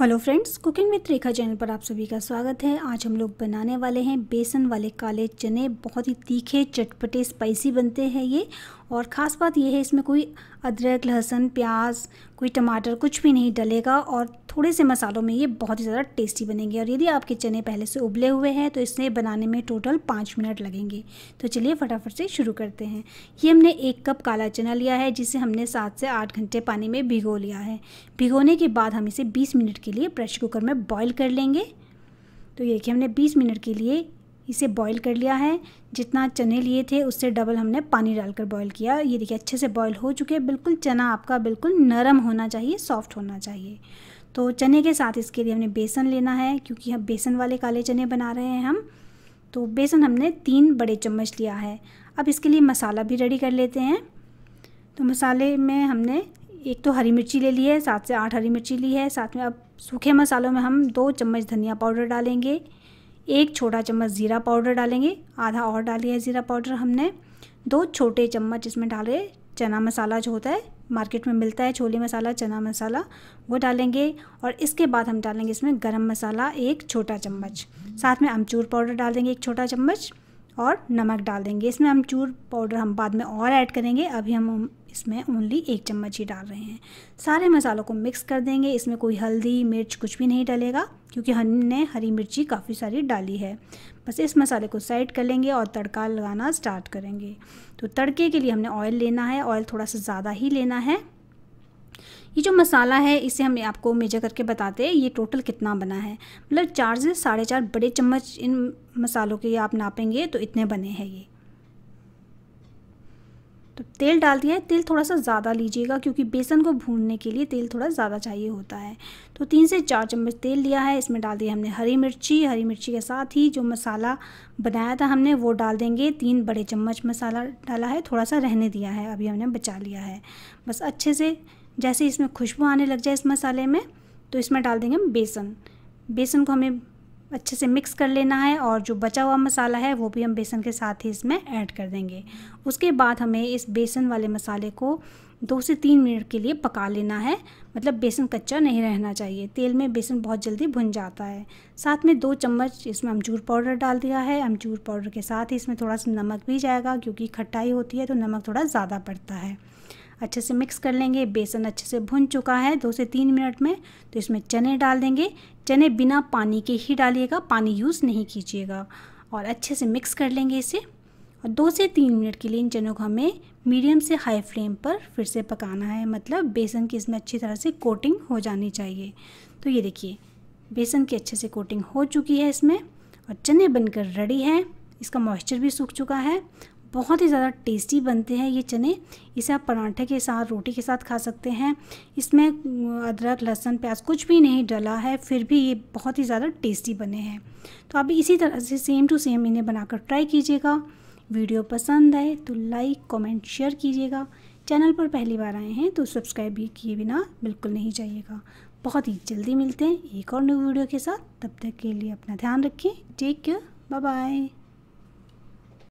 hello friends cooking with Rekha channel पर आप सभी का स्वागत है आज हम लोग बनाने वाले हैं बेसन वाले काले चने बहुत ही तीखे चटपटे स्पाइसी बनते हैं ये और ख़ास बात यह है इसमें कोई अदरक लहसुन प्याज कोई टमाटर कुछ भी नहीं डलेगा और थोड़े से मसालों में ये बहुत ही ज़्यादा टेस्टी बनेंगे और यदि आपके चने पहले से उबले हुए हैं तो इसे बनाने में टोटल पाँच मिनट लगेंगे तो चलिए फटाफट से शुरू करते हैं ये हमने एक कप काला चना लिया है जिसे हमने सात से आठ घंटे पानी में भिगो लिया है भिगोने के बाद हम इसे बीस मिनट के लिए प्रेशर कुकर में बॉयल कर लेंगे तो ये कि हमने बीस मिनट के लिए इसे बॉईल कर लिया है जितना चने लिए थे उससे डबल हमने पानी डालकर बॉईल किया ये देखिए अच्छे से बॉईल हो चुके हैं बिल्कुल चना आपका बिल्कुल नरम होना चाहिए सॉफ्ट होना चाहिए तो चने के साथ इसके लिए हमने बेसन लेना है क्योंकि हम बेसन वाले काले चने बना रहे हैं हम तो बेसन हमने तीन बड़े चम्मच लिया है अब इसके लिए मसाला भी रेडी कर लेते हैं तो मसाले में हमने एक तो हरी मिर्ची ले ली है सात से आठ हरी मिर्ची ली है साथ में अब सूखे मसालों में हम दो चम्मच धनिया पाउडर डालेंगे एक छोटा चम्मच ज़ीरा पाउडर डालेंगे आधा और डाली है ज़ीरा पाउडर हमने दो छोटे चम्मच इसमें डाले चना मसाला जो होता है मार्केट में मिलता है छोले मसाला चना मसाला वो डालेंगे और इसके बाद हम डालेंगे इसमें गरम मसाला एक छोटा चम्मच साथ में अमचूर पाउडर डाल देंगे एक छोटा चम्मच और नमक डाल देंगे इसमें हम चूर पाउडर हम बाद में और ऐड करेंगे अभी हम इसमें ओनली एक चम्मच ही डाल रहे हैं सारे मसालों को मिक्स कर देंगे इसमें कोई हल्दी मिर्च कुछ भी नहीं डलेगा क्योंकि हमने हरी मिर्ची काफ़ी सारी डाली है बस इस मसाले को साइड कर लेंगे और तड़का लगाना स्टार्ट करेंगे तो तड़के के लिए हमने ऑयल लेना है ऑयल थोड़ा सा ज़्यादा ही लेना है ये जो मसाला है इसे हम आपको मेजर करके बताते हैं ये टोटल कितना बना है मतलब चार से साढ़े चार बड़े चम्मच इन मसालों के आप नापेंगे तो इतने बने हैं ये तो तेल डाल दिया है तेल थोड़ा सा ज़्यादा लीजिएगा क्योंकि बेसन को भूनने के लिए तेल थोड़ा ज़्यादा चाहिए होता है तो तीन से चार चम्मच तेल लिया है इसमें डाल दिया हमने हरी मिर्ची हरी मिर्ची के साथ ही जो मसाला बनाया था हमने वो डाल देंगे तीन बड़े चम्मच मसाला डाला है थोड़ा सा रहने दिया है अभी हमने बचा लिया है बस अच्छे से जैसे इसमें खुशबू आने लग जाए इस मसाले में तो इसमें डाल देंगे हम बेसन बेसन को हमें अच्छे से मिक्स कर लेना है और जो बचा हुआ मसाला है वो भी हम बेसन के साथ ही इसमें ऐड कर देंगे उसके बाद हमें इस बेसन वाले मसाले को दो से तीन मिनट के लिए पका लेना है मतलब बेसन कच्चा नहीं रहना चाहिए तेल में बेसन बहुत जल्दी भुन जाता है साथ में दो चम्मच इसमें अमचूर पाउडर डाल दिया है अमचूर पाउडर के साथ ही इसमें थोड़ा सा नमक भी जाएगा क्योंकि खट्टाई होती है तो नमक थोड़ा ज़्यादा पड़ता है अच्छे से मिक्स कर लेंगे बेसन अच्छे से भुन चुका है दो से तीन मिनट में तो इसमें चने डाल देंगे चने बिना पानी के ही डालिएगा पानी यूज़ नहीं कीजिएगा और अच्छे से मिक्स कर लेंगे इसे और दो से तीन मिनट के लिए इन चनों को हमें मीडियम से हाई फ्लेम पर फिर से पकाना है मतलब बेसन की इसमें अच्छी तरह से कोटिंग हो जानी चाहिए तो ये देखिए बेसन की अच्छे से कोटिंग हो चुकी है इसमें और चने बनकर रेडी है इसका मॉइस्चर भी सूख चुका है बहुत ही ज़्यादा टेस्टी बनते हैं ये चने इसे आप पराठे के साथ रोटी के साथ खा सकते हैं इसमें अदरक लहसुन प्याज कुछ भी नहीं डला है फिर भी ये बहुत ही ज़्यादा टेस्टी बने हैं तो आप इसी तरह से सेम टू सेम इन्हें बनाकर ट्राई कीजिएगा वीडियो पसंद आए तो लाइक कमेंट शेयर कीजिएगा चैनल पर पहली बार आए हैं तो सब्सक्राइब भी किए बिना बिल्कुल नहीं जाइएगा बहुत ही जल्दी मिलते हैं एक और न्यू वीडियो के साथ तब तक के लिए अपना ध्यान रखें टेक केयर बाय बाय